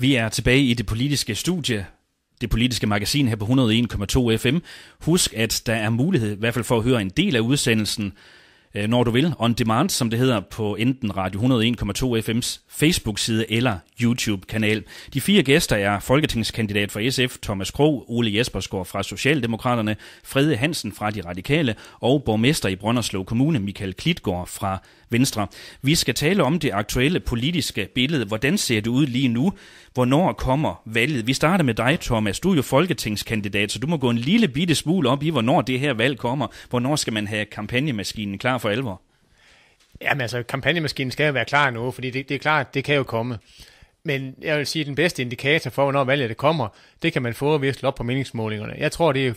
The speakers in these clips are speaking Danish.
Vi er tilbage i det politiske studie, det politiske magasin her på 101,2 FM. Husk, at der er mulighed, i hvert fald for at høre en del af udsendelsen, øh, når du vil, on demand, som det hedder, på enten Radio 101,2 FM's Facebook-side eller YouTube-kanal. De fire gæster er folketingskandidat for SF, Thomas Kro, Ole Jespersgaard fra Socialdemokraterne, Frede Hansen fra De Radikale og borgmester i Brønderslev Kommune, Michael Klitgaard fra Venstre. Vi skal tale om det aktuelle politiske billede. Hvordan ser det ud lige nu? Hvornår kommer valget? Vi starter med dig, Thomas. Du er jo folketingskandidat, så du må gå en lille bitte smule op i, hvornår det her valg kommer. Hvornår skal man have kampagnemaskinen klar for alvor? Jamen altså, kampagnemaskinen skal jo være klar nu, fordi det, det er klart, det kan jo komme. Men jeg vil sige, at den bedste indikator for, hvornår valget det kommer, det kan man få ved at slå op på meningsmålingerne. Jeg tror, det er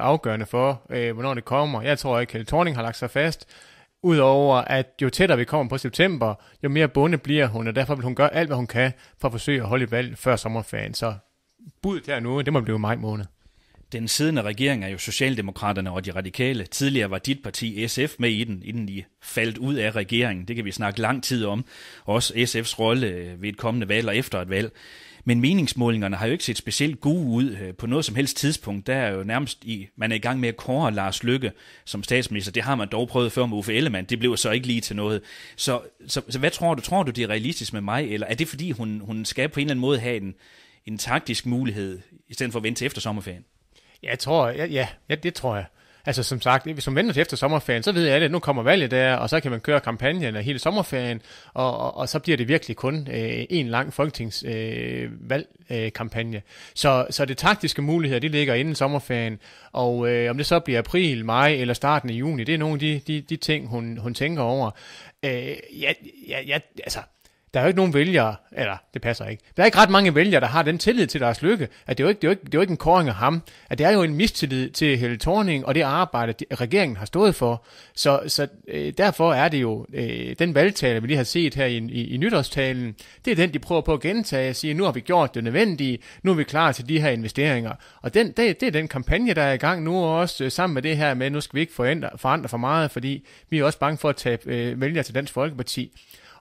100% afgørende for, øh, hvornår det kommer. Jeg tror ikke, at Torning har lagt sig fast. Udover at jo tættere vi kommer på september, jo mere bonde bliver hun, og derfor vil hun gøre alt, hvad hun kan for at forsøge at holde et valg før sommerferien. Så budet her nu, det må blive maj måned. Den siddende regering er jo Socialdemokraterne og de radikale. Tidligere var dit parti SF med i den, inden de faldt ud af regeringen. Det kan vi snakke lang tid om. Også SF's rolle ved et kommende valg og efter et valg. Men meningsmålingerne har jo ikke set specielt gode ud øh, på noget som helst tidspunkt. Der er jo nærmest i, man er i gang med at kåre Lars Lykke som statsminister. Det har man dog prøvet før med Uffe Ellemann. Det blev så ikke lige til noget. Så, så, så hvad tror du? Tror du, det er realistisk med mig? Eller er det fordi, hun, hun skal på en eller anden måde have en, en taktisk mulighed, i stedet for at vente til efter sommerferien? Jeg tror, ja, ja, ja det tror jeg altså som sagt, hvis man venter til efter sommerferien, så ved jeg at nu kommer valget der, og så kan man køre kampagnen og hele sommerferien, og, og, og så bliver det virkelig kun øh, en lang folketingsvalgkampagne. Øh, øh, så, så det taktiske muligheder, de ligger inden sommerferien, og øh, om det så bliver april, maj eller starten af juni, det er nogle af de, de, de ting, hun, hun tænker over. Øh, ja, ja, jeg, altså, der er jo ikke nogen vælgere, eller det passer ikke, der er ikke ret mange vælgere, der har den tillid til deres lykke, at det er jo ikke, det er jo ikke, det er jo ikke en koring af ham, at det er jo en mistillid til Helle Thorning og det arbejde, de, regeringen har stået for. Så, så øh, derfor er det jo, øh, den valgtale, vi lige har set her i, i, i nytårstalen, det er den, de prøver på at gentage og sige, nu har vi gjort det nødvendige, nu er vi klar til de her investeringer. Og den, det, det er den kampagne, der er i gang nu også, øh, sammen med det her med, nu skal vi ikke forandre, forandre for meget, fordi vi er også bange for at tage øh, vælgere til Dansk Folkeparti.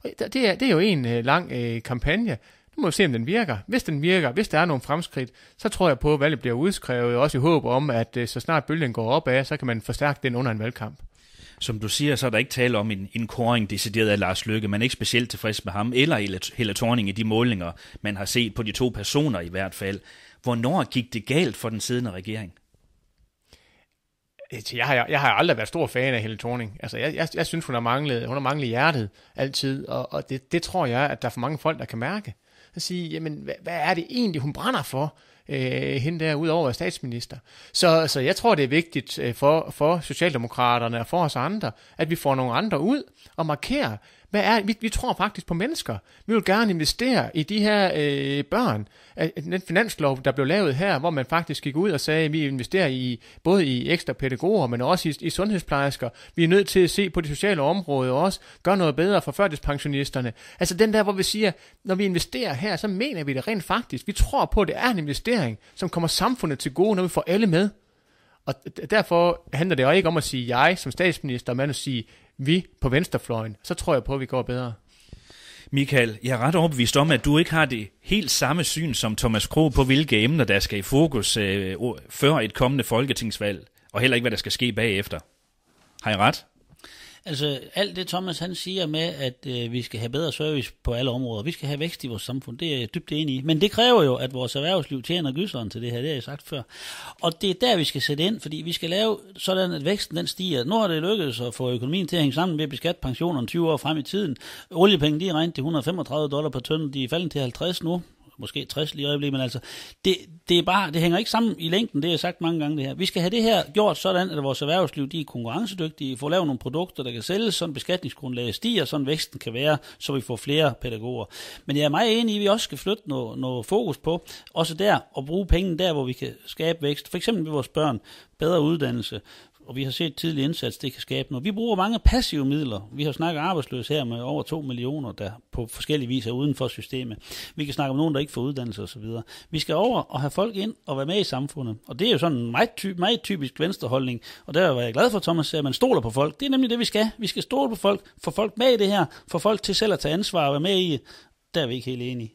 Og det er, det er jo en øh, lang øh, kampagne. Nu må vi se, om den virker. Hvis den virker, hvis der er nogle fremskridt, så tror jeg på, at valget bliver udskrevet, også i håb om, at øh, så snart bølgen går opad, så kan man forstærke den under en valgkamp som du siger, så er der ikke tale om en, en koring decideret af Lars Løkke. Man er ikke specielt tilfreds med ham, eller Helle Thorning i de målinger, man har set på de to personer i hvert fald. Hvornår gik det galt for den siddende regering? Øh, jeg har, jeg har aldrig været stor fan af Helle Thorning. Altså, jeg, jeg, jeg synes, hun har manglet, hun har manglet hjertet altid, og, og det, det, tror jeg, at der er for mange folk, der kan mærke. At sige, jamen, hvad, hvad er det egentlig, hun brænder for? øh, hende der udover statsminister. Så, så jeg tror, det er vigtigt øh, for, for Socialdemokraterne og for os andre, at vi får nogle andre ud og markerer, hvad er, vi, vi tror faktisk på mennesker. Vi vil gerne investere i de her øh, børn. Den finanslov, der blev lavet her, hvor man faktisk gik ud og sagde, at vi investerer i både i ekstra pædagoger, men også i, i sundhedsplejersker. Vi er nødt til at se på det sociale område og også gøre noget bedre for førtidspensionisterne. Altså den der, hvor vi siger, når vi investerer her, så mener vi det rent faktisk. Vi tror på, at det er en investering, som kommer samfundet til gode, når vi får alle med. Og derfor handler det jo ikke om at sige jeg som statsminister, men at sige vi på venstrefløjen, så tror jeg på, at vi går bedre. Michael, jeg er ret overbevist om, at du ikke har det helt samme syn som Thomas Kro på, hvilke emner, der skal i fokus øh, før et kommende folketingsvalg, og heller ikke, hvad der skal ske bagefter. Har jeg ret? Altså alt det Thomas han siger med, at øh, vi skal have bedre service på alle områder, vi skal have vækst i vores samfund, det er jeg dybt enig i. Men det kræver jo, at vores erhvervsliv tjener gyseren til det her, det har jeg sagt før. Og det er der, vi skal sætte ind, fordi vi skal lave sådan, at væksten den stiger. Nu har det lykkedes at få økonomien til at hænge sammen ved at beskatte pensionerne 20 år frem i tiden. Oliepenge, de er regnet til 135 dollar per tønde, de er faldet til 50 nu måske 60 lige øjeblikket, men altså, det, det, er bare, det hænger ikke sammen i længden, det har jeg sagt mange gange det her. Vi skal have det her gjort sådan, at vores erhvervsliv de er konkurrencedygtige, får lavet nogle produkter, der kan sælges, sådan beskatningsgrundlaget stiger, sådan væksten kan være, så vi får flere pædagoger. Men jeg er meget enig i, at vi også skal flytte noget, noget fokus på, også der, og bruge penge der, hvor vi kan skabe vækst. For eksempel ved vores børn, bedre uddannelse, og vi har set tidlig indsats, det kan skabe noget. Vi bruger mange passive midler. Vi har snakket arbejdsløse her med over 2 millioner, der på forskellige vis er uden for systemet. Vi kan snakke om nogen, der ikke får uddannelse osv. Vi skal over og have folk ind og være med i samfundet. Og det er jo sådan en meget, ty- meget typisk venstreholdning. Og der var jeg glad for, Thomas, at man stoler på folk. Det er nemlig det, vi skal. Vi skal stole på folk, få folk med i det her, få folk til selv at tage ansvar og være med i. Der er vi ikke helt enige.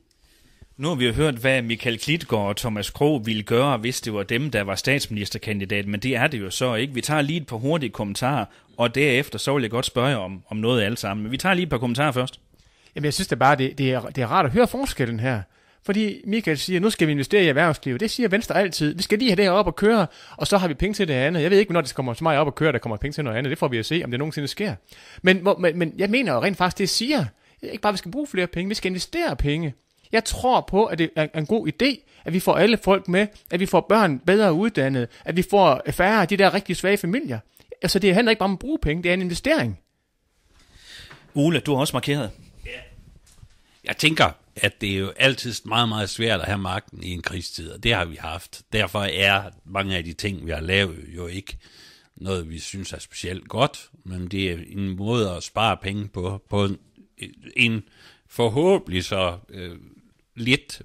Nu har vi jo hørt, hvad Michael Klitgaard og Thomas Krog ville gøre, hvis det var dem, der var statsministerkandidat, men det er det jo så ikke. Vi tager lige et par hurtige kommentarer, og derefter så vil jeg godt spørge om, om noget af alt sammen. Men vi tager lige et par kommentarer først. Jamen jeg synes da bare, det, det, er, det er rart at høre forskellen her. Fordi Michael siger, nu skal vi investere i erhvervslivet. Det siger Venstre altid. Vi skal lige have det her op og køre, og så har vi penge til det andet. Jeg ved ikke, hvornår det kommer så meget op og køre, der kommer penge til noget andet. Det får vi at se, om det nogensinde sker. Men, men, men jeg mener jo rent faktisk, det siger, ikke bare, at vi skal bruge flere penge, vi skal investere penge. Jeg tror på, at det er en god idé, at vi får alle folk med, at vi får børn bedre uddannet, at vi får færre af de der rigtig svage familier. Altså det handler ikke bare om at bruge penge, det er en investering. Ole, du har også markeret. Ja. Jeg tænker, at det er jo altid meget, meget svært at have magten i en krigstid, og det har vi haft. Derfor er mange af de ting, vi har lavet, jo ikke noget, vi synes er specielt godt, men det er en måde at spare penge på, på en, forhåbentlig så øh, lidt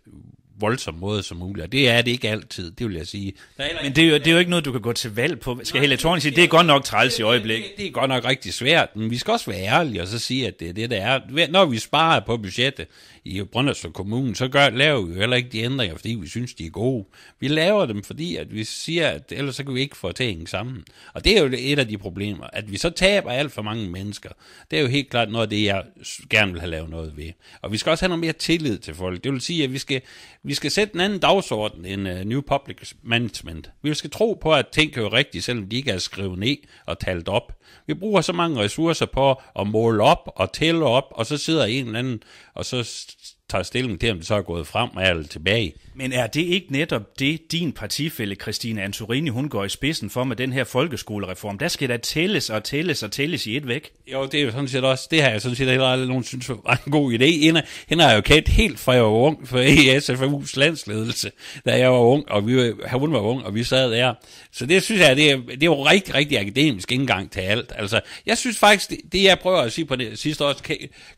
voldsom måde som muligt. Og det er det ikke altid, det vil jeg sige. Men det er, jo, det er jo ikke noget, du kan gå til valg på. Skal Helle Thorning sige, det er godt nok træls i øjeblikket? Det, er godt nok rigtig svært, men vi skal også være ærlige og så sige, at det er det, der er. Når vi sparer på budgettet i Brønderslev Kommune, så gør, laver vi jo heller ikke de ændringer, fordi vi synes, de er gode. Vi laver dem, fordi at vi siger, at ellers så kan vi ikke få ting sammen. Og det er jo et af de problemer, at vi så taber alt for mange mennesker. Det er jo helt klart noget af det, jeg gerne vil have lavet noget ved. Og vi skal også have noget mere tillid til folk. Det vil sige, at vi skal, vi skal sætte en anden dagsorden end uh, New Public Management. Vi skal tro på, at ting kan jo rigtigt, selvom de ikke er skrevet ned og talt op. Vi bruger så mange ressourcer på at måle op og tælle op, og så sidder en eller anden, og så tager stilling til, om det så er gået frem eller tilbage. Men er det ikke netop det, din partifælle Christine Antorini, hun går i spidsen for med den her folkeskolereform? Der skal der tælles og tælles og tælles i et væk. Jo, det er jo sådan set også, det har jeg sådan set heller aldrig nogen synes var en god idé. Hende, hende har jeg jo kendt helt fra jeg var ung for ASFU's e landsledelse, da jeg var ung, og vi, hun var ung, og vi sad der. Så det synes jeg, det er, det er jo rigtig, rigtig akademisk indgang til alt. Altså, jeg synes faktisk, det, det jeg prøver at sige på det sidste års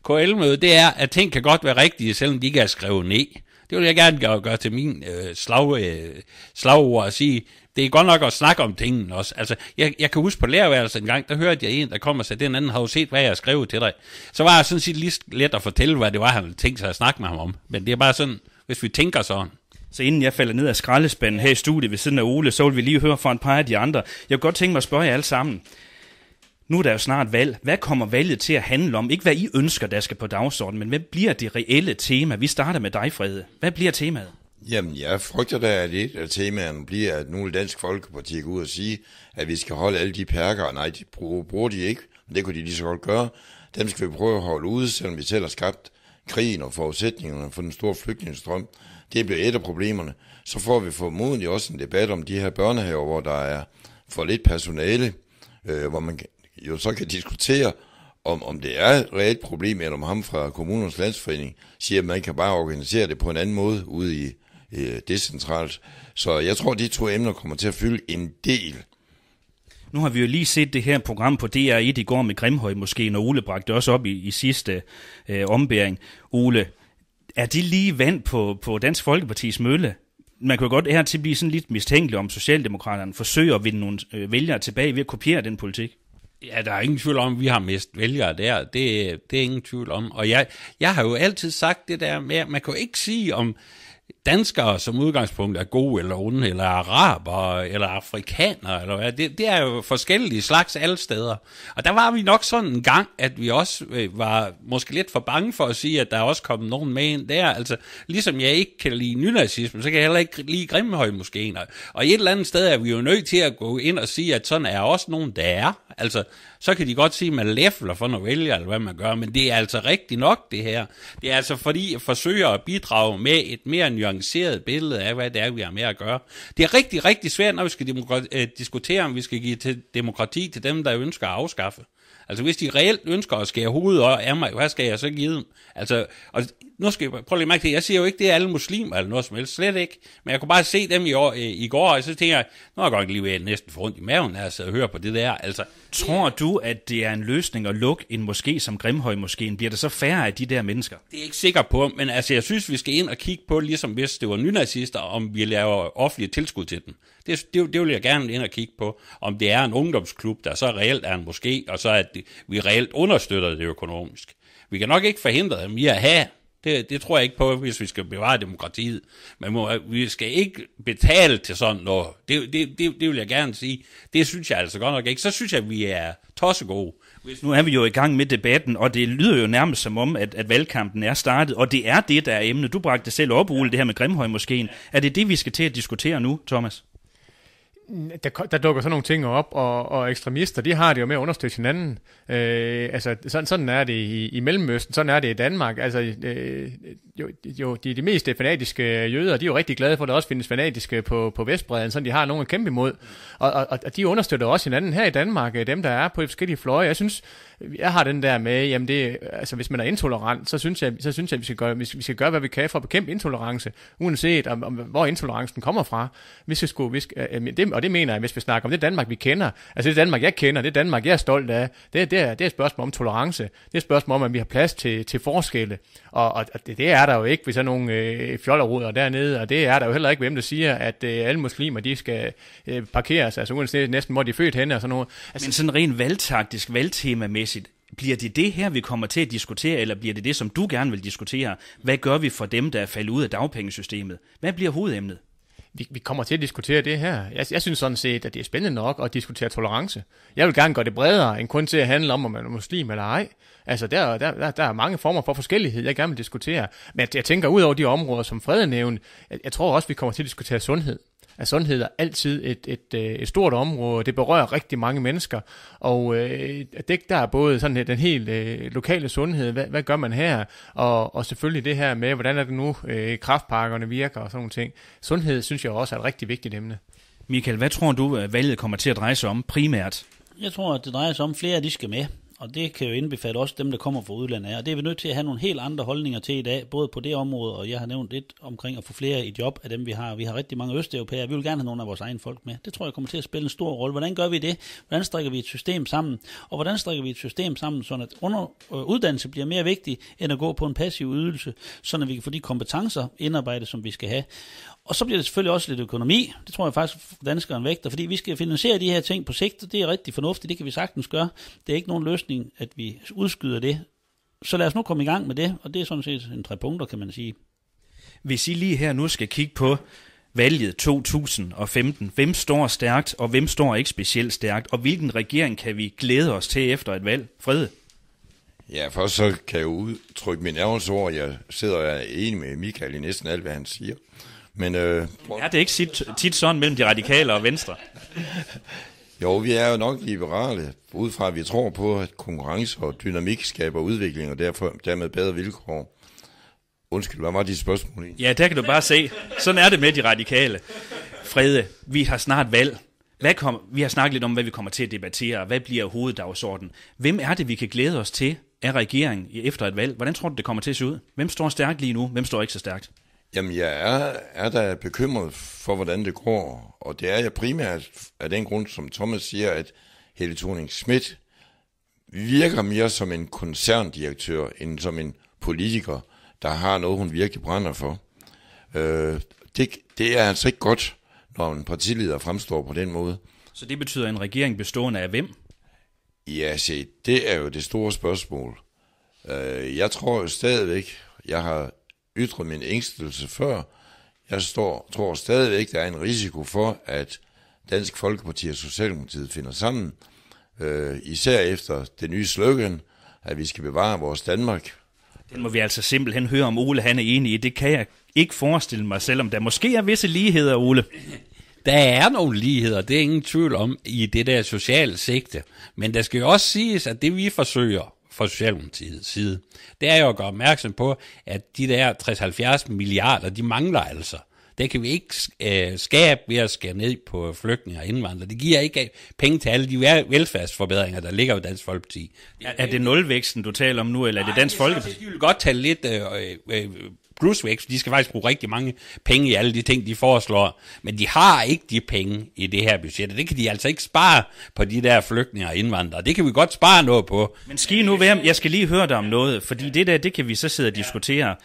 KL-møde, det er, at ting kan godt være rigtige, selvom de ikke er skrevet ned. Det vil jeg gerne gøre, gøre til min øh, slag, øh, slagord og sige, det er godt nok at snakke om tingene også. Altså, jeg, jeg kan huske på lærerværelset en gang, der hørte jeg en, der kom og sagde, den anden har jo set, hvad jeg har skrevet til dig. Så var jeg sådan set lige let at fortælle, hvad det var, han tænkte sig at snakke med ham om. Men det er bare sådan, hvis vi tænker sådan. Så inden jeg falder ned af skraldespanden her i studiet ved siden af Ole, så vil vi lige høre fra en par af de andre. Jeg kunne godt tænke mig at spørge jer alle sammen nu er der jo snart valg. Hvad kommer valget til at handle om? Ikke hvad I ønsker, der skal på dagsordenen, men hvad bliver det reelle tema? Vi starter med dig, Frede. Hvad bliver temaet? Jamen, jeg frygter da, at et af temaerne bliver, at nu vil Dansk Folkeparti gå ud og sige, at vi skal holde alle de perker. Nej, de bruger de ikke, men det kunne de lige så godt gøre. Dem skal vi prøve at holde ude, selvom vi selv har skabt krigen og forudsætningerne for den store flygtningestrøm. Det bliver et af problemerne. Så får vi formodentlig også en debat om de her børnehaver, hvor der er for lidt personale, øh, hvor man jo så kan diskutere, om, om det er et reelt problem, eller om ham fra kommunens landsforening siger, at man kan bare organisere det på en anden måde ude i øh, decentralt. Så jeg tror, de to emner kommer til at fylde en del. Nu har vi jo lige set det her program på DR1 i går med Grimhøj måske, når Ole bragte det også op i, i sidste øh, ombæring. Ole, er det lige vand på, på Dansk Folkepartis mølle? Man kan jo godt her til blive sådan lidt mistænkelig om Socialdemokraterne forsøger at vinde nogle øh, vælgere tilbage ved at kopiere den politik. Ja, der er ingen tvivl om, at vi har mest vælgere der. Det, det er ingen tvivl om. Og jeg, jeg har jo altid sagt det der med, at man kan jo ikke sige, om danskere som udgangspunkt er gode eller onde, eller araber, eller afrikanere, eller hvad. Det, det er jo forskellige slags alle steder. Og der var vi nok sådan en gang, at vi også øh, var måske lidt for bange for at sige, at der også kom nogen med ind der. Altså, ligesom jeg ikke kan lide nynazisme, så kan jeg heller ikke lide Grimhøj måske. Og et eller andet sted er vi jo nødt til at gå ind og sige, at sådan er også nogen, der er. Altså, så kan de godt sige, at man læfler for noget vælger, eller hvad man gør, men det er altså rigtigt nok, det her. Det er altså fordi, jeg forsøger at bidrage med et mere nuanceret billede af, hvad det er, vi har med at gøre. Det er rigtig, rigtig svært, når vi skal øh, diskutere, om vi skal give til demokrati til dem, der ønsker at afskaffe. Altså hvis de reelt ønsker at skære hovedet af mig, hvad skal jeg så give dem? Altså, og nu skal jeg, prøve lige mærke det, jeg siger jo ikke, det er alle muslimer eller noget som helst, slet ikke. Men jeg kunne bare se dem i, år, øh, i går, og så tænker jeg, nu har jeg godt lige næsten for rundt i maven, når jeg sidder og hører på det der. Altså, Tror du, at det er en løsning at lukke en moské som Grimhøj måske? Bliver der så færre af de der mennesker? Det er jeg ikke sikker på, men altså, jeg synes, vi skal ind og kigge på, ligesom hvis det var nynazister, om vi laver offentlige tilskud til dem. Det, det, det vil jeg gerne ind og kigge på, om det er en ungdomsklub, der så reelt er en moské, og så at vi reelt understøtter det økonomisk. Vi kan nok ikke forhindre dem i at have det, det tror jeg ikke på, hvis vi skal bevare demokratiet. Men må, vi skal ikke betale til sådan noget. Det, det, det, det vil jeg gerne sige. Det synes jeg altså godt nok ikke. Så synes jeg, at vi er tossegode. Hvis nu er vi jo i gang med debatten, og det lyder jo nærmest som om, at, at valgkampen er startet, og det er det, der er emnet. Du bragte selv op, Ole, det her med Grimhøj måske. Er det det, vi skal til at diskutere nu, Thomas? der, der dukker sådan nogle ting op, og, og ekstremister, de har det jo med at understøtte hinanden. Øh, altså, sådan, sådan er det i, i Mellemøsten, sådan er det i Danmark. Altså, øh, jo, jo, de, de mest fanatiske øh, jøder, de er jo rigtig glade for, at der også findes fanatiske på, på Vestbreden, sådan de har nogen at kæmpe imod. Og, og, og de understøtter også hinanden her i Danmark, øh, dem der er på forskellige fløje. Jeg synes, jeg har den der med, jamen det, altså hvis man er intolerant, så synes jeg, så synes jeg, at vi skal gøre, vi skal, vi skal gøre hvad vi kan for at bekæmpe intolerance, uanset om, om hvor intolerancen kommer fra. Vi skal sgu, vi skal, øh, det, og det mener jeg, hvis vi snakker om det Danmark, vi kender, altså det Danmark, jeg kender, det Danmark, jeg er stolt af, det, det, er, det er et spørgsmål om tolerance, det er et spørgsmål om, at vi har plads til, til forskelle, og, og det, det er der jo ikke, hvis der er nogle øh, fjollerruder dernede, og det er der jo heller ikke, hvem der siger, at øh, alle muslimer, de skal øh, parkeres, altså uanset næsten, hvor de er født henne, og sådan noget. Altså, Men sådan rent valgtaktisk, valgtemamæssigt, bliver det det her, vi kommer til at diskutere, eller bliver det det, som du gerne vil diskutere? Hvad gør vi for dem, der er faldet ud af dagpengesystemet? Hvad bliver hovedemnet? vi, vi kommer til at diskutere det her. Jeg, jeg synes sådan set, at det er spændende nok at diskutere tolerance. Jeg vil gerne gøre det bredere, end kun til at handle om, om man er muslim eller ej. Altså, der, der, der, der er mange former for forskellighed, jeg gerne vil diskutere. Men jeg tænker ud over de områder, som Frede nævnte, jeg, jeg tror også, vi kommer til at diskutere sundhed at sundhed er altid et, et, øh, et stort område, og det berører rigtig mange mennesker. Og øh, det der er både sådan øh, den helt øh, lokale sundhed, hvad, hvad gør man her, og, og selvfølgelig det her med, hvordan er det nu, øh, kraftpakkerne virker og sådan nogle ting. Sundhed synes jeg også er et rigtig vigtigt emne. Michael, hvad tror du, øh, valget kommer til at dreje sig om primært? Jeg tror, at det drejer sig om, flere de skal med. Og det kan jo indbefatte også dem, der kommer fra udlandet. Og det er vi nødt til at have nogle helt andre holdninger til i dag, både på det område, og jeg har nævnt lidt omkring at få flere i job af dem, vi har. Vi har rigtig mange østeuropæere, vi vil gerne have nogle af vores egne folk med. Det tror jeg kommer til at spille en stor rolle. Hvordan gør vi det? Hvordan strikker vi et system sammen? Og hvordan strikker vi et system sammen, så at under, øh, uddannelse bliver mere vigtig, end at gå på en passiv ydelse, så vi kan få de kompetencer indarbejdet, som vi skal have. Og så bliver det selvfølgelig også lidt økonomi. Det tror jeg faktisk, danskeren vægter, fordi vi skal finansiere de her ting på sigt, og det er rigtig fornuftigt, det kan vi sagtens gøre. Det er ikke nogen løsning, at vi udskyder det. Så lad os nu komme i gang med det, og det er sådan set en tre punkter, kan man sige. Hvis I lige her nu skal kigge på valget 2015, hvem står stærkt, og hvem står ikke specielt stærkt, og hvilken regering kan vi glæde os til efter et valg? Fred? Ja, først så kan jeg udtrykke min ærgelse over, jeg sidder og er enig med Michael i næsten alt, hvad han siger. Men, øh, er det ikke tit, tit sådan mellem de radikale og venstre? jo, vi er jo nok liberale, ud fra at vi tror på, at konkurrence og dynamik skaber udvikling, og derfor dermed bedre vilkår. Undskyld, hvad var dit spørgsmål? Ja, der kan du bare se. Sådan er det med de radikale. Frede, vi har snart valg. Hvad kom, vi har snakket lidt om, hvad vi kommer til at debattere, hvad bliver hoveddagsordenen. Hvem er det, vi kan glæde os til af regeringen efter et valg? Hvordan tror du, det kommer til at se ud? Hvem står stærkt lige nu? Hvem står ikke så stærkt? Jamen, jeg er, er da bekymret for, hvordan det går, og det er jeg primært af den grund, som Thomas siger, at Helle thorning Schmidt virker mere som en koncerndirektør, end som en politiker, der har noget, hun virkelig brænder for. Øh, det, det er altså ikke godt, når en partileder fremstår på den måde. Så det betyder en regering bestående af hvem? Ja, se, det er jo det store spørgsmål. Øh, jeg tror jo stadigvæk, jeg har ytre min ængstelse før. Jeg står, tror stadigvæk, der er en risiko for, at Dansk Folkeparti og Socialdemokratiet finder sammen, øh, især efter det nye slogan, at vi skal bevare vores Danmark. Den må vi altså simpelthen høre, om Ole han er enig i. Det kan jeg ikke forestille mig, selvom der måske er visse ligheder, Ole. Der er nogle ligheder, det er ingen tvivl om, i det der sociale sigte. Men der skal jo også siges, at det vi forsøger, fra Socialdemokratiets side, det er jo at gøre opmærksom på, at de der 60-70 milliarder, de mangler altså. Det kan vi ikke øh, skabe ved at skære ned på flygtninge og indvandrere. Det giver ikke penge til alle de velfærdsforbedringer, der ligger i Dansk Folkeparti. Er, det nulvæksten, du taler om nu, eller er det Dansk Folkeparti? Jeg vil godt tale lidt øh, øh, øh grusvækst. De skal faktisk bruge rigtig mange penge i alle de ting, de foreslår. Men de har ikke de penge i det her budget, og det kan de altså ikke spare på de der flygtninge og indvandrere. Det kan vi godt spare noget på. Men skal I nu være, jeg skal lige høre dig om noget, fordi det der, det kan vi så sidde og diskutere.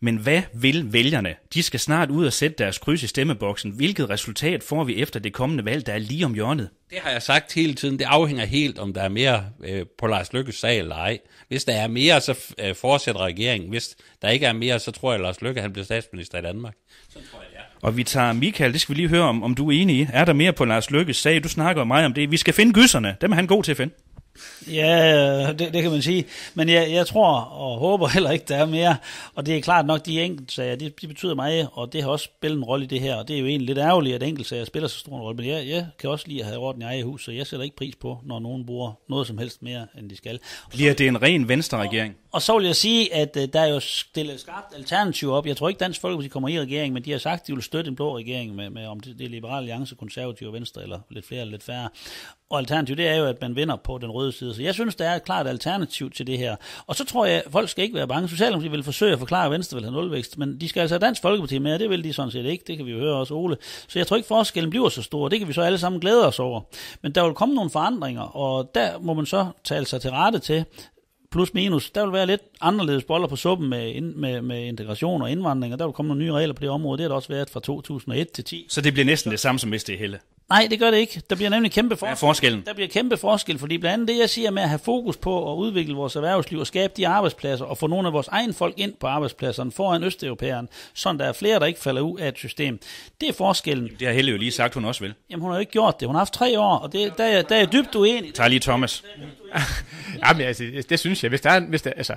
Men hvad vil vælgerne? De skal snart ud og sætte deres kryds i stemmeboksen. Hvilket resultat får vi efter det kommende valg, der er lige om hjørnet? Det har jeg sagt hele tiden. Det afhænger helt, om der er mere øh, på Lars Lykkes sag eller ej. Hvis der er mere, så øh, fortsætter regeringen. Hvis der ikke er mere, så tror jeg, at Lars Lykke han bliver statsminister i Danmark. Så tror jeg, ja. Og vi tager Michael, det skal vi lige høre om, om du er enig i. Er der mere på Lars Lykkes sag? Du snakker meget om det. Vi skal finde gysserne. Dem er han god til at finde. Ja, det, det kan man sige. Men jeg, jeg tror og håber heller ikke, der er mere. Og det er klart nok, de enkeltsager, de, de betyder meget, og det har også spillet en rolle i det her. Og det er jo egentlig lidt ærgerligt, at enkeltsager spiller så stor en rolle. Men jeg, jeg kan også lide at have orden i eget hus, så jeg sætter ikke pris på, når nogen bruger noget som helst mere, end de skal. Og Bliver så, det en ren venstre-regering? Og, og så vil jeg sige, at uh, der er jo stillet skarpt alternativ op. Jeg tror ikke, Dansk Folkeparti kommer i regeringen, men de har sagt, at de vil støtte en blå regering med, med om det, det er Liberale Alliance, Konservative og Venstre, eller lidt flere eller lidt færre. Og alternativet, det er jo, at man vinder på den røde side. Så jeg synes, der er et klart alternativ til det her. Og så tror jeg, at folk skal ikke være bange. Socialdemokratiet vil forsøge at forklare, at Venstre vil have nulvækst, men de skal altså have Dansk Folkeparti med, og det vil de sådan set ikke. Det kan vi jo høre også Ole. Så jeg tror ikke, forskellen bliver så stor. Det kan vi så alle sammen glæde os over. Men der vil komme nogle forandringer, og der må man så tale sig til rette til, plus minus, der vil være lidt anderledes boller på suppen med, med, med integration og indvandring, og der vil komme nogle nye regler på det område. Det har der også været fra 2001 til 10. Så det bliver næsten det samme som hele. Nej, det gør det ikke. Der bliver nemlig kæmpe forskel. Ja, forskellen? Der bliver kæmpe forskel, fordi blandt andet det, jeg siger med at have fokus på at udvikle vores erhvervsliv og skabe de arbejdspladser og få nogle af vores egen folk ind på arbejdspladserne foran Østeuropæeren, så der er flere, der ikke falder ud af et system. Det er forskellen. Jamen, det har Helle jo lige sagt, hun også vil. Jamen, hun har jo ikke gjort det. Hun har haft tre år, og det, der, er, der er dybt uenig. Tag lige Thomas. Jamen, altså, det synes jeg. Hvis der er, hvis der, altså,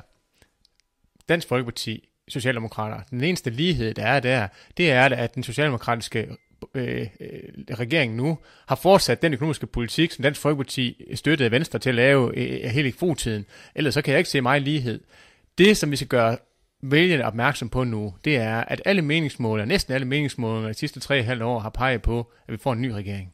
Dansk Folkeparti, Socialdemokrater, den eneste lighed, der er der, det er, at den socialdemokratiske Øh, øh, regeringen nu har fortsat den økonomiske politik, som Dansk Folkeparti støttede Venstre til at lave øh, øh hele i fotiden. Ellers så kan jeg ikke se i lighed. Det, som vi skal gøre vælgerne opmærksom på nu, det er, at alle meningsmålene, næsten alle meningsmålene de sidste 3,5 år har peget på, at vi får en ny regering.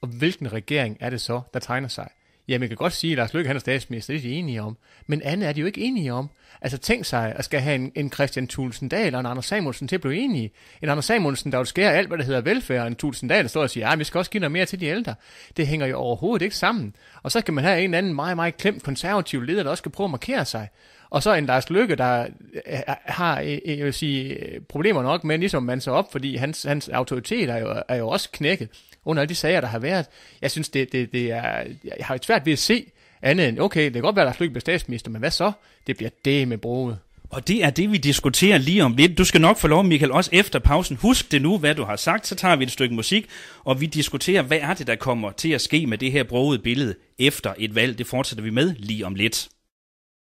Og hvilken regering er det så, der tegner sig? Ja, man kan godt sige, at Lars Løkke han er statsminister, det er de enige om. Men andet er de jo ikke enige om. Altså tænk sig at skal have en, en Christian Thulsen Dahl og en Anders Samuelsen til at blive enige. En Anders Samuelsen, der jo skærer alt, hvad der hedder velfærd, og en Thulsen Dahl, der står og siger, at ah, vi skal også give noget mere til de ældre. Det hænger jo overhovedet ikke sammen. Og så kan man have en eller anden meget, meget klemt konservativ leder, der også skal prøve at markere sig. Og så en Lars Lykke, der øh, har øh, øh, jeg vil sige, problemer nok med ligesom man så op, fordi hans, hans autoritet er jo, er jo også knækket under alle de sager, der har været. Jeg synes, det, det, det er, jeg har svært ved at se, andet end, okay, det kan godt være, at Lars Løkke statsminister, men hvad så? Det bliver det med bruget. Og det er det, vi diskuterer lige om lidt. Du skal nok få lov, Michael, også efter pausen. Husk det nu, hvad du har sagt. Så tager vi et stykke musik, og vi diskuterer, hvad er det, der kommer til at ske med det her broede billede efter et valg. Det fortsætter vi med lige om lidt.